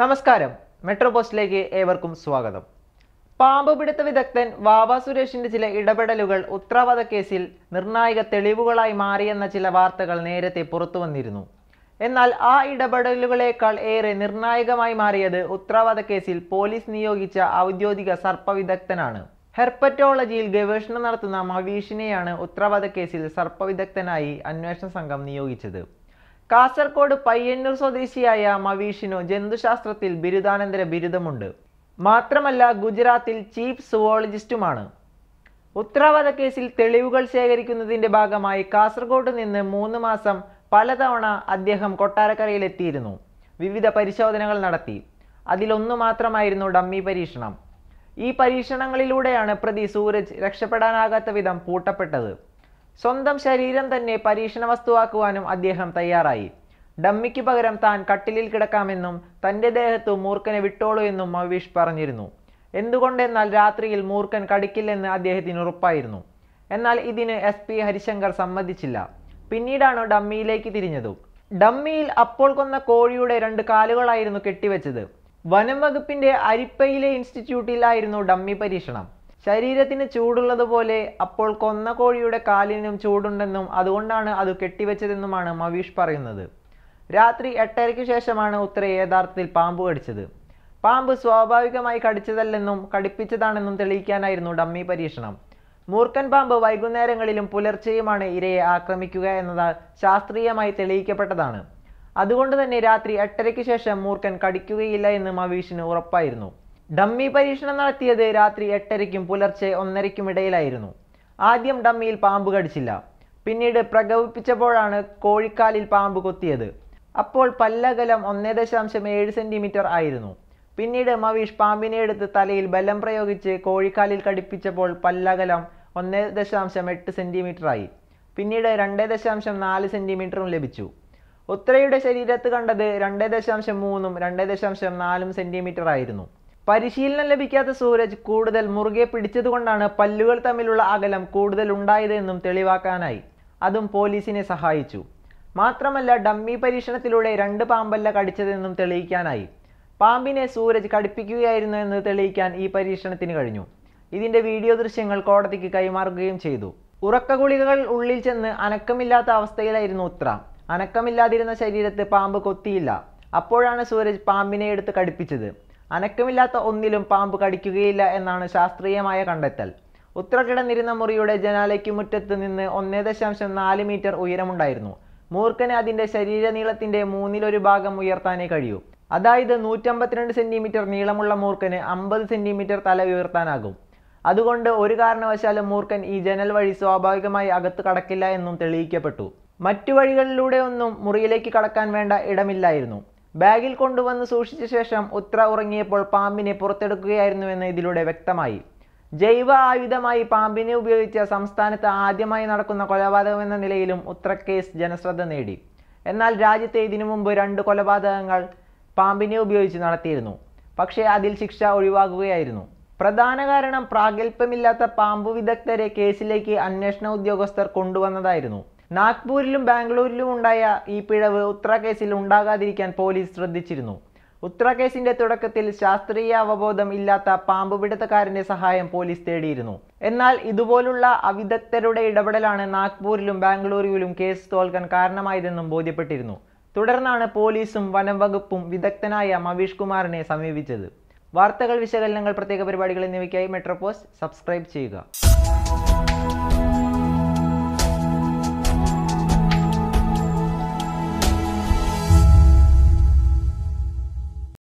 നമസ്കാരം മെട്രോ പോസ്റ്റിലേക്ക് ഏവർക്കും സ്വാഗതം പാമ്പ് പിടുത്ത വിദഗ്ധൻ വാബ സുരേഷിന്റെ ചില ഇടപെടലുകൾ ഉത്തരവാദ കേസിൽ നിർണായക തെളിവുകളായി മാറിയെന്ന ചില വാർത്തകൾ നേരത്തെ പുറത്തു വന്നിരുന്നു എന്നാൽ ആ ഇടപെടലുകളേക്കാൾ ഏറെ നിർണായകമായി മാറിയത് ഉത്തരവാദ കേസിൽ പോലീസ് നിയോഗിച്ച ഔദ്യോഗിക സർപ്പവിദഗ്ധനാണ് ഹെർപ്പറ്റോളജിയിൽ ഗവേഷണം നടത്തുന്ന മവീഷിനെയാണ് ഉത്തരവാദ കേസിൽ സർപ്പവിദഗ്ധനായി അന്വേഷണ സംഘം നിയോഗിച്ചത് കാസർകോട് പയ്യന്നൂർ സ്വദേശിയായ മവീഷിനു ജന്തുശാസ്ത്രത്തിൽ ബിരുദാനന്തര ബിരുദമുണ്ട് മാത്രമല്ല ഗുജറാത്തിൽ ചീഫ് സുവോളജിസ്റ്റുമാണ് ഉത്തരവാദ കേസിൽ തെളിവുകൾ ശേഖരിക്കുന്നതിൻ്റെ ഭാഗമായി കാസർഗോഡ് നിന്ന് മൂന്ന് മാസം പലതവണ അദ്ദേഹം കൊട്ടാരക്കരയിലെത്തിയിരുന്നു വിവിധ പരിശോധനകൾ നടത്തി അതിലൊന്നു മാത്രമായിരുന്നു ഡമ്മി പരീക്ഷണം ഈ പരീക്ഷണങ്ങളിലൂടെയാണ് പ്രതി സൂരജ് രക്ഷപ്പെടാനാകാത്ത വിധം പൂട്ടപ്പെട്ടത് സ്വന്തം ശരീരം തന്നെ പരീക്ഷണ വസ്തുവാക്കുവാനും അദ്ദേഹം തയ്യാറായി ഡമ്മിക്ക് പകരം താൻ കട്ടിലിൽ കിടക്കാമെന്നും തൻ്റെ ദേഹത്തു മൂർഖനെ വിട്ടോളൂ എന്നും മവീഷ് പറഞ്ഞിരുന്നു എന്തുകൊണ്ടെന്നാൽ രാത്രിയിൽ മൂർഖൻ കടിക്കില്ലെന്ന് അദ്ദേഹത്തിന് ഉറപ്പായിരുന്നു എന്നാൽ ഇതിന് എസ് പി ഹരിശങ്കർ സമ്മതിച്ചില്ല പിന്നീടാണ് ഡമ്മിയിലേക്ക് തിരിഞ്ഞത് ഡമ്മിയിൽ അപ്പോൾ കൊന്ന കോഴിയുടെ രണ്ട് കാലുകളായിരുന്നു കെട്ടിവെച്ചത് വനം വകുപ്പിന്റെ അരിപ്പയിലെ ഇൻസ്റ്റിറ്റ്യൂട്ടിലായിരുന്നു ഡമ്മി പരീക്ഷണം ശരീരത്തിന് ചൂടുള്ളതുപോലെ അപ്പോൾ കൊന്ന കോഴിയുടെ കാലിനും ചൂടുണ്ടെന്നും അതുകൊണ്ടാണ് അത് കെട്ടിവെച്ചതെന്നുമാണ് മവീഷ് പറയുന്നത് രാത്രി എട്ടരയ്ക്ക് ശേഷമാണ് ഉത്ര യഥാർത്ഥത്തിൽ പാമ്പ് കടിച്ചത് പാമ്പ് സ്വാഭാവികമായി കടിച്ചതല്ലെന്നും കടിപ്പിച്ചതാണെന്നും തെളിയിക്കാനായിരുന്നു ഡമ്മി പരീക്ഷണം മൂർക്കൻ പാമ്പ് വൈകുന്നേരങ്ങളിലും പുലർച്ചെയുമാണ് ഇരയെ ആക്രമിക്കുക എന്നത് ശാസ്ത്രീയമായി തെളിയിക്കപ്പെട്ടതാണ് അതുകൊണ്ട് തന്നെ രാത്രി എട്ടരയ്ക്ക് ശേഷം മൂർക്കൻ കടിക്കുകയില്ല എന്ന് മവീഷിന് ഉറപ്പായിരുന്നു ഡമ്മി പരീക്ഷണം നടത്തിയത് രാത്രി എട്ടരയ്ക്കും പുലർച്ചെ ഒന്നരയ്ക്കും ഇടയിലായിരുന്നു ആദ്യം ഡമ്മിയിൽ പാമ്പ് കടിച്ചില്ല പിന്നീട് പ്രകോപിപ്പിച്ചപ്പോഴാണ് കോഴിക്കാലിൽ പാമ്പ് കൊത്തിയത് അപ്പോൾ പല്ലകലം ഒന്നേ ദശാംശം ഏഴ് സെൻറ്റിമീറ്റർ ആയിരുന്നു പിന്നീട് മവീഷ് പാമ്പിനെ എടുത്ത് തലയിൽ ബലം പ്രയോഗിച്ച് കോഴിക്കാലിൽ കടിപ്പിച്ചപ്പോൾ പല്ലകലം ഒന്നേ ദശാംശം എട്ട് ആയി പിന്നീട് രണ്ടേ ദശാംശം നാല് സെൻറ്റിമീറ്ററും ലഭിച്ചു ഉത്രയുടെ ശരീരത്ത് കണ്ടത് രണ്ടേ ദശാംശം മൂന്നും രണ്ടേ ദശാംശം നാലും സെൻറ്റിമീറ്റർ ആയിരുന്നു പരിശീലനം ലഭിക്കാത്ത സൂരജ് കൂടുതൽ മുറുകെ പിടിച്ചതുകൊണ്ടാണ് പല്ലുകൾ തമ്മിലുള്ള അകലം കൂടുതൽ ഉണ്ടായതെന്നും തെളിവാക്കാനായി അതും പോലീസിനെ സഹായിച്ചു മാത്രമല്ല ഡമ്മി പരീക്ഷണത്തിലൂടെ രണ്ട് പാമ്പല്ല കടിച്ചതെന്നും തെളിയിക്കാനായി പാമ്പിനെ സൂരജ് കടിപ്പിക്കുകയായിരുന്നു എന്ന് തെളിയിക്കാൻ ഈ പരീക്ഷണത്തിന് കഴിഞ്ഞു ഇതിൻ്റെ വീഡിയോ ദൃശ്യങ്ങൾ കോടതിക്ക് കൈമാറുകയും ചെയ്തു ഉറക്കഗുളികകൾ ഉള്ളിൽ ചെന്ന് അനക്കമില്ലാത്ത അവസ്ഥയിലായിരുന്നു ഉത്ര അനക്കമില്ലാതിരുന്ന ശരീരത്തെ പാമ്പ് കൊത്തിയില്ല അപ്പോഴാണ് സൂരജ് പാമ്പിനെ എടുത്ത് കടിപ്പിച്ചത് അനക്കമില്ലാത്ത ഒന്നിലും പാമ്പ് കടിക്കുകയില്ല എന്നാണ് ശാസ്ത്രീയമായ കണ്ടെത്തൽ ഉത്ര മുറിയുടെ ജനാലയ്ക്ക് മുറ്റത്ത് നിന്ന് ഒന്നേ ദശാംശം നാല് മീറ്റർ ഉയരമുണ്ടായിരുന്നു മൂർഖന് അതിൻ്റെ ശരീരനീളത്തിൻ്റെ മൂന്നിലൊരു ഭാഗം ഉയർത്താനേ കഴിയൂ അതായത് നൂറ്റമ്പത്തിരണ്ട് സെൻറ്റിമീറ്റർ നീളമുള്ള മൂർഖന് അമ്പത് സെൻറ്റിമീറ്റർ തല ഉയർത്താനാകും അതുകൊണ്ട് ഒരു കാരണവശാലും മൂർഖൻ ഈ ജനൽ വഴി സ്വാഭാവികമായി അകത്ത് കടക്കില്ല എന്നും തെളിയിക്കപ്പെട്ടു മറ്റു വഴികളിലൂടെ ഒന്നും മുറിയിലേക്ക് കടക്കാൻ വേണ്ട ഇടമില്ലായിരുന്നു ബാഗിൽ കൊണ്ടുവന്ന് സൂക്ഷിച്ച ശേഷം ഉത്ര ഉറങ്ങിയപ്പോൾ പാമ്പിനെ പുറത്തെടുക്കുകയായിരുന്നുവെന്ന് ഇതിലൂടെ വ്യക്തമായി ജൈവ ആയുധമായി പാമ്പിനെ ഉപയോഗിച്ച സംസ്ഥാനത്ത് ആദ്യമായി നടക്കുന്ന കൊലപാതകമെന്ന നിലയിലും ഉത്ര കേസ് ജനശ്രദ്ധ നേടി എന്നാൽ രാജ്യത്തെ ഇതിനു മുമ്പ് രണ്ട് കൊലപാതകങ്ങൾ പാമ്പിനെ ഉപയോഗിച്ച് നടത്തിയിരുന്നു പക്ഷേ അതിൽ ശിക്ഷ ഒഴിവാക്കുകയായിരുന്നു പ്രധാന കാരണം പ്രാഗൽഭ്യമില്ലാത്ത പാമ്പ് വിദഗ്ധരെ കേസിലേക്ക് അന്വേഷണ ഉദ്യോഗസ്ഥർ കൊണ്ടുവന്നതായിരുന്നു നാഗ്പൂരിലും ബാംഗ്ലൂരിലും ഉണ്ടായ ഈ പിഴവ് ഉത്ര കേസിൽ ഉണ്ടാകാതിരിക്കാൻ പോലീസ് ശ്രദ്ധിച്ചിരുന്നു ഉത്ര കേസിന്റെ തുടക്കത്തിൽ ശാസ്ത്രീയ അവബോധം ഇല്ലാത്ത പാമ്പുപിടുത്തക്കാരന്റെ സഹായം പോലീസ് തേടിയിരുന്നു എന്നാൽ ഇതുപോലുള്ള അവിദഗ്ധരുടെ ഇടപെടലാണ് നാഗ്പൂരിലും ബാംഗ്ലൂരിലും കേസ് തോൽക്കാൻ കാരണമായതെന്നും ബോധ്യപ്പെട്ടിരുന്നു തുടർന്നാണ് പോലീസും വനം വകുപ്പും വിദഗ്ധനായ മവീഷ് കുമാറിനെ സമീപിച്ചത് വാർത്തകൾ വിശകലനങ്ങൾ പ്രത്യേക പരിപാടികൾ എന്നിവയ്ക്കായി മെട്രോ പോസ്റ്റ് സബ്സ്ക്രൈബ് ചെയ്യുക